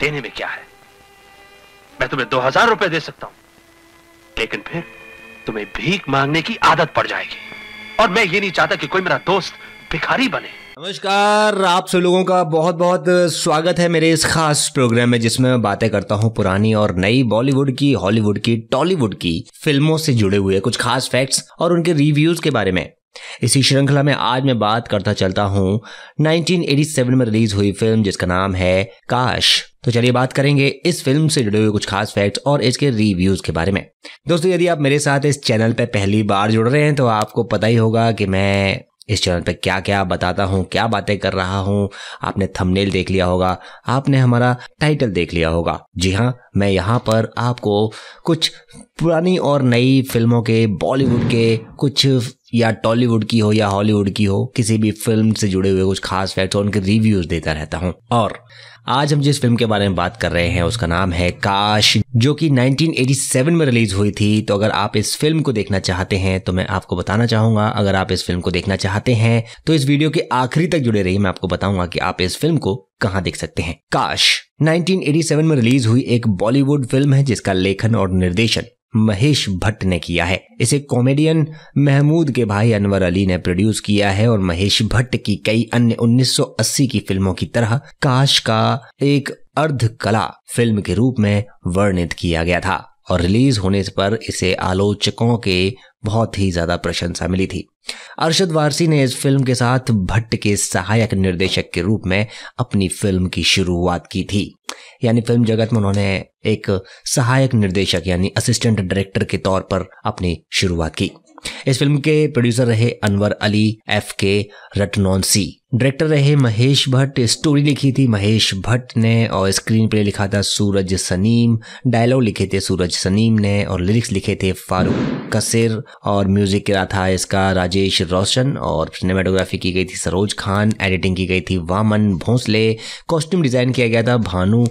देने में क्या है मैं तुम्हें दो हजार रुपए दे सकता हूं लेकिन फिर तुम्हें भीख मांगने की आदत पड़ जाएगी और मैं ये नहीं चाहता कि कोई मेरा दोस्त भिखारी बने नमस्कार आप सब लोगों का बहुत बहुत स्वागत है मेरे इस खास प्रोग्राम में जिसमें मैं बातें करता हूं पुरानी और नई बॉलीवुड की हॉलीवुड की टॉलीवुड की फिल्मों से जुड़े हुए कुछ खास फैक्ट्स और उनके रिव्यूज के बारे में इसी श्रृंखला में आज मैं बात करता चलता हूँ 1987 में रिलीज हुई फिल्म जिसका नाम है काश तो चलिए बात करेंगे इस फिल्म से जुड़े हुए कुछ खास फैक्ट्स और इसके रिव्यूज के बारे में दोस्तों यदि आप मेरे साथ इस चैनल पर पहली बार जुड़ रहे हैं तो आपको पता ही होगा कि मैं इस चैनल पर क्या क्या बताता हूँ क्या बातें कर रहा हूँ आपने थंबनेल देख लिया होगा आपने हमारा टाइटल देख लिया होगा जी हाँ मैं यहाँ पर आपको कुछ पुरानी और नई फिल्मों के बॉलीवुड के कुछ या टॉलीवुड की हो या हॉलीवुड की हो किसी भी फिल्म से जुड़े हुए कुछ खास फैक्ट्स और उनके रिव्यूज देता रहता हूँ और आज हम जिस फिल्म के बारे में बात कर रहे हैं उसका नाम है काश जो कि 1987 में रिलीज हुई थी तो अगर आप इस फिल्म को देखना चाहते हैं तो मैं आपको बताना चाहूंगा अगर आप इस फिल्म को देखना चाहते हैं तो इस वीडियो के आखिरी तक जुड़े रहिए मैं आपको बताऊंगा कि आप इस फिल्म को कहाँ देख सकते हैं काश 1987 में रिलीज हुई एक बॉलीवुड फिल्म है जिसका लेखन और निर्देशन महेश भट्ट ने किया है इसे कॉमेडियन महमूद के भाई अनवर अली ने प्रोड्यूस किया है और महेश भट्ट की कई अन्य 1980 की फिल्मों की तरह काश का एक अर्ध कला फिल्म के रूप में वर्णित किया गया था और रिलीज होने पर इसे आलोचकों के बहुत ही ज़्यादा प्रशंसा मिली थी अरशद वारसी ने इस फिल्म के साथ भट्ट के सहायक निर्देशक के रूप में अपनी फिल्म की शुरुआत की थी यानी फिल्म जगत में उन्होंने एक सहायक निर्देशक यानी असिस्टेंट डायरेक्टर के तौर पर अपनी शुरुआत की इस फिल्म के प्रोड्यूसर रहे अनवर अली एफ के रटनौन सी डायरेक्टर रहे महेश भट्ट स्टोरी लिखी थी महेश भट्ट ने और स्क्रीन प्ले लिखा था सूरज सनीम डायलॉग लिखे थे सूरज सनीम ने और लिरिक्स लिखे थे फारूक कसिर और म्यूजिक किया था इसका राजेश रोशन और सिनेमाटोग्राफी की गई थी सरोज खान एडिटिंग की गई थी वामन भोंसले कॉस्ट्यूम डिज़ाइन किया गया था भानु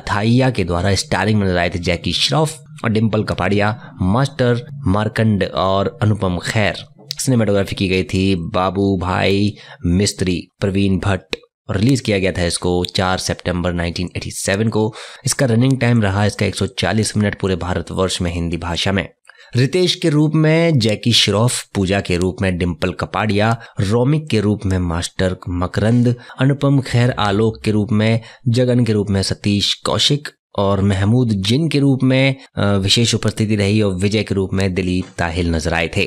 अथाइया के द्वारा स्टारिंग में आए थे जैकी श्रॉफ और डिम्पल कपाड़िया मास्टर मार्कंड और अनुपम खैर सिनेमाटोग्राफी की गई थी बाबू भाई मिस्त्री प्रवीण भट्ट रिलीज किया गया था इसको 4 सितंबर 1987 को इसका रनिंग टाइम रहा इसका 140 मिनट पूरे भारतवर्ष में हिंदी भाषा में रितेश के रूप में जैकी श्रॉफ पूजा के रूप में डिम्पल कपाड़िया रोमिक के रूप में मास्टर मकरंद अनुपम खैर आलोक के रूप में जगन के रूप में सतीश कौशिक और महमूद जिन के रूप में विशेष उपस्थिति रही और विजय के रूप में दिलीप ताहिल नजर आए थे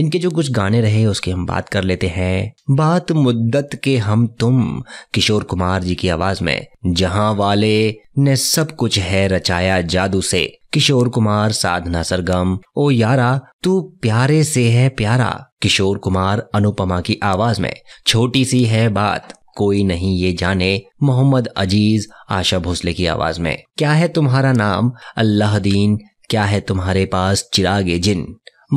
इनके जो कुछ गाने रहे उसकी हम बात कर लेते हैं बात मुद्दत के हम तुम किशोर कुमार जी की आवाज में जहां वाले ने सब कुछ है रचाया जादू से किशोर कुमार साधना सरगम ओ यारा तू प्यारे से है प्यारा किशोर कुमार अनुपमा की आवाज में छोटी सी है बात कोई नहीं ये जाने मोहम्मद अजीज आशा भोसले की आवाज में क्या है तुम्हारा नाम अल्लाह दीन क्या है तुम्हारे पास चिरागे जिन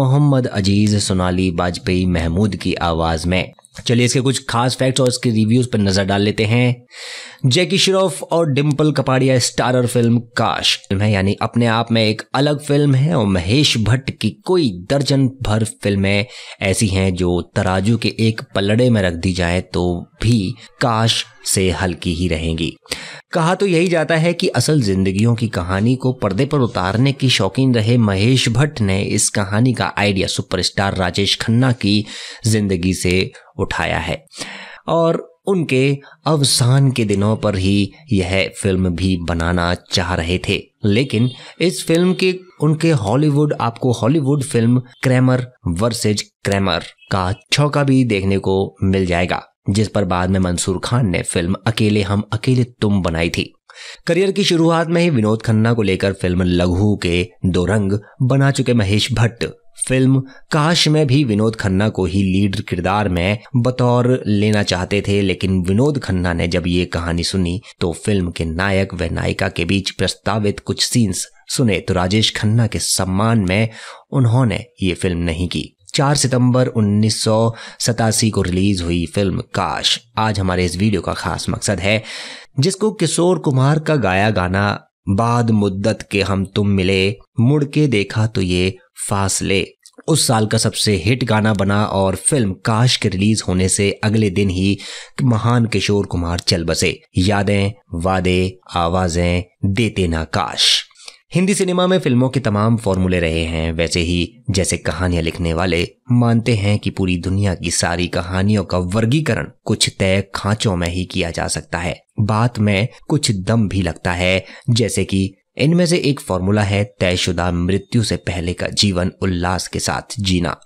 मोहम्मद अजीज सोनाली वाजपेयी महमूद की आवाज में चलिए इसके कुछ खास फैक्ट्स और इसके रिव्यूज पर नजर डाल लेते हैं जैकी श्रॉफ और Dimple Kapadia starrer film Kaash film है यानी अपने आप में एक अलग फिल्म है और महेश भट्ट की कोई दर्जन भर फिल्में ऐसी हैं जो तराजू के एक पलड़े में रख दी जाए तो भी काश से हल्की ही रहेंगी कहा तो यही जाता है कि असल जिंदगियों की कहानी को पर्दे पर उतारने की शौकीन रहे महेश भट्ट ने इस कहानी का आइडिया सुपरस्टार राजेश खन्ना की जिंदगी से उठाया है और उनके अवसान के दिनों पर ही यह फिल्म भी बनाना चाह रहे थे लेकिन इस फिल्म के उनके हॉलीवुड आपको Hollywood film Kramer versus Kramer का छौका भी देखने को मिल जाएगा जिस पर बाद में मंसूर खान ने फिल्म अकेले हम अकेले तुम बनाई थी करियर की शुरुआत में ही विनोद खन्ना को लेकर फिल्म लघु के दो रंग बना चुके महेश भट्ट फिल्म काश में भी विनोद खन्ना को ही लीड किरदार में बतौर लेना चाहते थे लेकिन विनोद खन्ना ने जब ये कहानी सुनी तो फिल्म के नायक व नायिका के बीच प्रस्तावित कुछ सीन्स सुने तो राजेश खन्ना के सम्मान में उन्होंने ये फिल्म नहीं की चार सितंबर उन्नीस को रिलीज हुई फिल्म काश आज हमारे इस वीडियो का खास मकसद है जिसको किशोर कुमार का गाया गाना बाद मुद्दत के हम तुम मिले मुड़ के देखा तो ये फासले उस साल का सबसे हिट गाना बना और फिल्म काश के रिलीज होने से अगले दिन ही महान किशोर कुमार चल बसे यादें वादे आवाजें देते ना काश हिंदी सिनेमा में फिल्मों के तमाम फॉर्मूले रहे हैं वैसे ही जैसे कहानियां लिखने वाले मानते हैं कि पूरी दुनिया की सारी कहानियों का वर्गीकरण कुछ तय खांचों में ही किया जा सकता है बात में कुछ दम भी लगता है जैसे कि इनमें से एक फॉर्मूला है तयशुदा मृत्यु से पहले का जीवन उल्लास के साथ जीना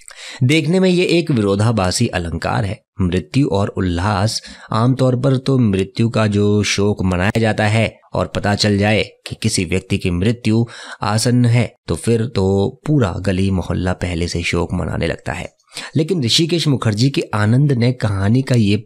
देखने में ये एक विरोधाभासी अलंकार है मृत्यु और उल्लास आमतौर पर तो मृत्यु का जो शोक मनाया जाता है और पता चल जाए कि किसी व्यक्ति की मृत्यु आसन्न है तो फिर तो पूरा गली मोहल्ला पहले से शोक मनाने लगता है लेकिन ऋषिकेश मुखर्जी के आनंद ने कहानी का ये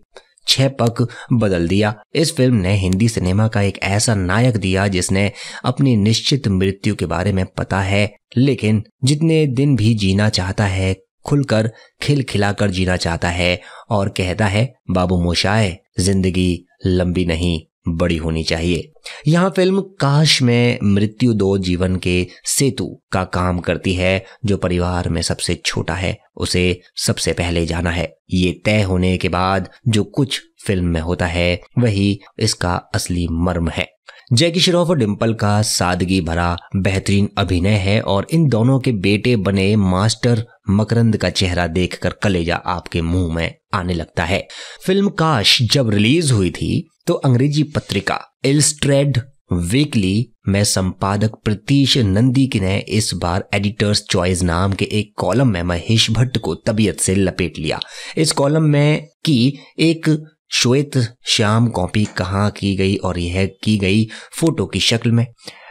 छह पक बदल दिया इस फिल्म ने हिंदी सिनेमा का एक ऐसा नायक दिया जिसने अपनी निश्चित मृत्यु के बारे में पता है लेकिन जितने दिन भी जीना चाहता है खुलकर खिल खिलाकर जीना चाहता है और कहता है बाबू मोशाए जिंदगी लंबी नहीं बड़ी होनी चाहिए यहाँ फिल्म काश में मृत्यु दो जीवन के सेतु का काम करती है जो परिवार में सबसे छोटा है उसे सबसे पहले जाना है ये तय होने के बाद जो कुछ फिल्म में होता है वही इसका असली मर्म है जैकी श्रॉफ और डिम्पल का सादगी भरा बेहतरीन अभिनय है और इन दोनों के बेटे बने मास्टर मकरंद का चेहरा देखकर कलेजा आपके मुंह में आने लगता है फिल्म काश जब रिलीज हुई थी तो अंग्रेजी पत्रिका इलस्ट्रेड वीकली में संपादक प्रतीश नंदी की ने इस बार एडिटर्स चॉइस नाम के एक कॉलम में महेश भट्ट को तबीयत से लपेट लिया इस कॉलम में की एक श्वेत श्याम कॉपी कहाँ की गई और यह की गई फोटो की शक्ल में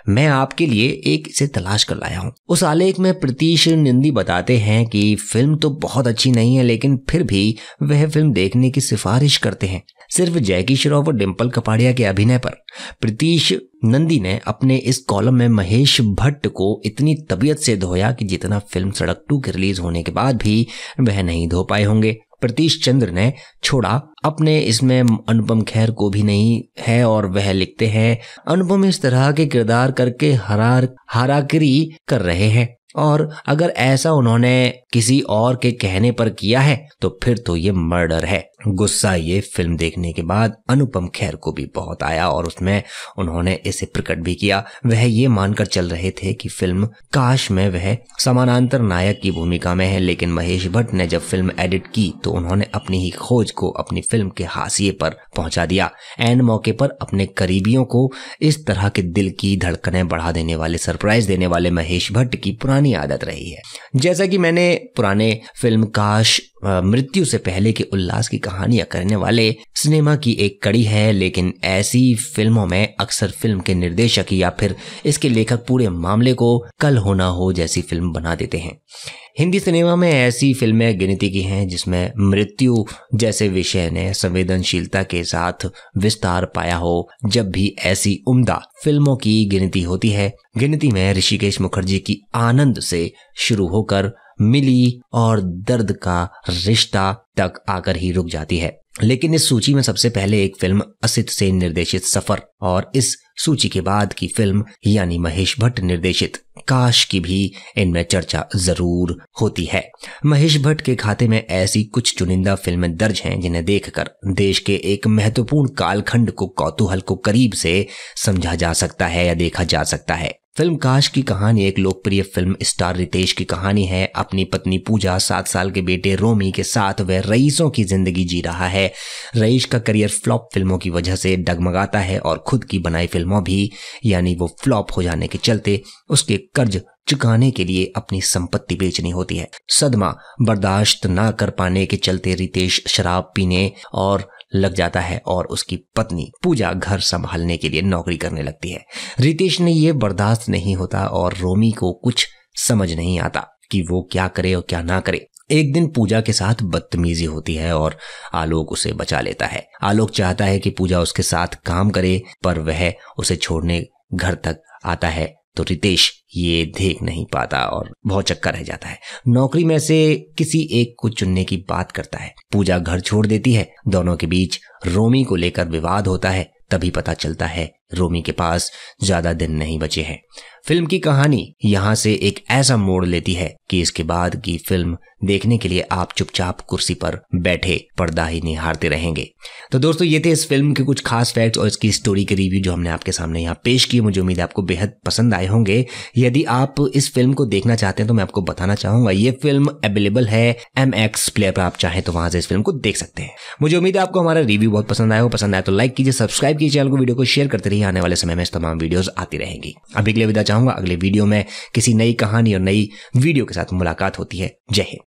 मैं आपके लिए एक इसे तलाश कर लाया हूँ उस आलेख में प्रतीश निंदी बताते हैं कि फिल्म तो बहुत अच्छी नहीं है लेकिन फिर भी वह फिल्म देखने की सिफारिश करते हैं सिर्फ जैकी श्रॉफ और डिम्पल कपाड़िया के अभिनय पर प्रतीश नंदी ने अपने इस कॉलम में महेश भट्ट को इतनी तबीयत से धोया कि जितना फिल्म सड़क टू के रिलीज होने के बाद भी वह नहीं धो पाए होंगे प्रतीश चंद्र ने छोड़ा अपने इसमें अनुपम खैर को भी नहीं है और वह लिखते हैं अनुपम इस तरह के किरदार करके हरार हराकरी कर रहे हैं और अगर ऐसा उन्होंने किसी और के कहने पर किया है तो फिर तो ये मर्डर है गुस्सा ये फिल्म देखने के बाद अनुपम खैर को भी बहुत आया और उसमें उन्होंने इसे प्रकट भी किया वह ये मानकर चल रहे थे कि फिल्म काश में वह समानांतर नायक की भूमिका में है लेकिन महेश भट्ट ने जब फिल्म एडिट की तो उन्होंने अपनी ही खोज को अपनी फिल्म के हाशिए पर पहुंचा दिया एन मौके पर अपने करीबियों को इस तरह के दिल की धड़कने बढ़ा देने वाले सरप्राइज देने वाले महेश भट्ट की पुरानी आदत रही है जैसा कि मैंने पुराने फिल्म काश मृत्यु से पहले के उल्लास की कहानियां करने वाले सिनेमा की एक कड़ी है लेकिन ऐसी फिल्मों में अक्सर फिल्म के निर्देशक या फिर इसके लेखक पूरे मामले को कल होना हो जैसी फिल्म बना देते हैं हिंदी सिनेमा में ऐसी फिल्में गिनती की हैं जिसमें मृत्यु जैसे विषय ने संवेदनशीलता के साथ विस्तार पाया हो जब भी ऐसी उम्दा फिल्मों की गिनती होती है गिनती में ऋषिकेश मुखर्जी की आनंद से शुरू होकर मिली और दर्द का रिश्ता तक आकर ही रुक जाती है लेकिन इस सूची में सबसे पहले एक फिल्म असित से निर्देशित सफर और इस सूची के बाद की फिल्म यानी महेश भट्ट निर्देशित काश की भी इनमें चर्चा जरूर होती है महेश भट्ट के खाते में ऐसी कुछ चुनिंदा फिल्में दर्ज हैं जिन्हें देखकर देश के एक महत्वपूर्ण कालखंड को कौतूहल को करीब से समझा जा सकता है या देखा जा सकता है फिल्म काश की कहानी एक लोकप्रिय फिल्म स्टार रितेश की कहानी है अपनी पत्नी पूजा सात साल के बेटे रोमी के साथ वह रईसों की जिंदगी जी रहा है रईस का करियर फ्लॉप फिल्मों की वजह से डगमगाता है और खुद की बनाई फिल्मों भी यानी वो फ्लॉप हो जाने के चलते उसके कर्ज चुकाने के लिए अपनी संपत्ति बेचनी होती है सदमा बर्दाश्त ना कर पाने के चलते रितेश शराब पीने और लग जाता है और उसकी पत्नी पूजा घर संभालने के लिए नौकरी करने लगती है रितेश ने यह बर्दाश्त नहीं होता और रोमी को कुछ समझ नहीं आता कि वो क्या करे और क्या ना करे एक दिन पूजा के साथ बदतमीजी होती है और आलोक उसे बचा लेता है आलोक चाहता है कि पूजा उसके साथ काम करे पर वह उसे छोड़ने घर तक आता है तो रितेश ये देख नहीं पाता और बहुत चक्कर रह जाता है नौकरी में से किसी एक को चुनने की बात करता है पूजा घर छोड़ देती है दोनों के बीच रोमी को लेकर विवाद होता है तभी पता चलता है रोमी के पास ज्यादा दिन नहीं बचे हैं फिल्म की कहानी यहाँ से एक ऐसा मोड़ लेती है कि इसके बाद की फिल्म देखने के लिए आप चुपचाप कुर्सी पर बैठे पर्दा ही निहारते रहेंगे तो दोस्तों ये थे इस फिल्म के कुछ खास फैक्ट्स और इसकी स्टोरी के रिव्यू जो हमने आपके सामने यहाँ पेश किए मुझे उम्मीद आपको बेहद पसंद आए होंगे यदि आप इस फिल्म को देखना चाहते हैं तो मैं आपको बताना चाहूंगा ये फिल्म अवेलेबल है एम एक्स प्ले पर आप चाहें तो वहां से इस फिल्म को देख सकते हैं मुझे उम्मीद है आपको हमारा रिव्यू बहुत पसंद आया हो पसंद आया तो लाइक कीजिए सब्सक्राइब कीजिए चैनल को वीडियो को शेयर करते ही आने वाले समय में इस तमाम वीडियोस आती रहेंगी अभी के लिए विदा चाहूंगा अगले वीडियो में किसी नई कहानी और नई वीडियो के साथ मुलाकात होती है जय हिंद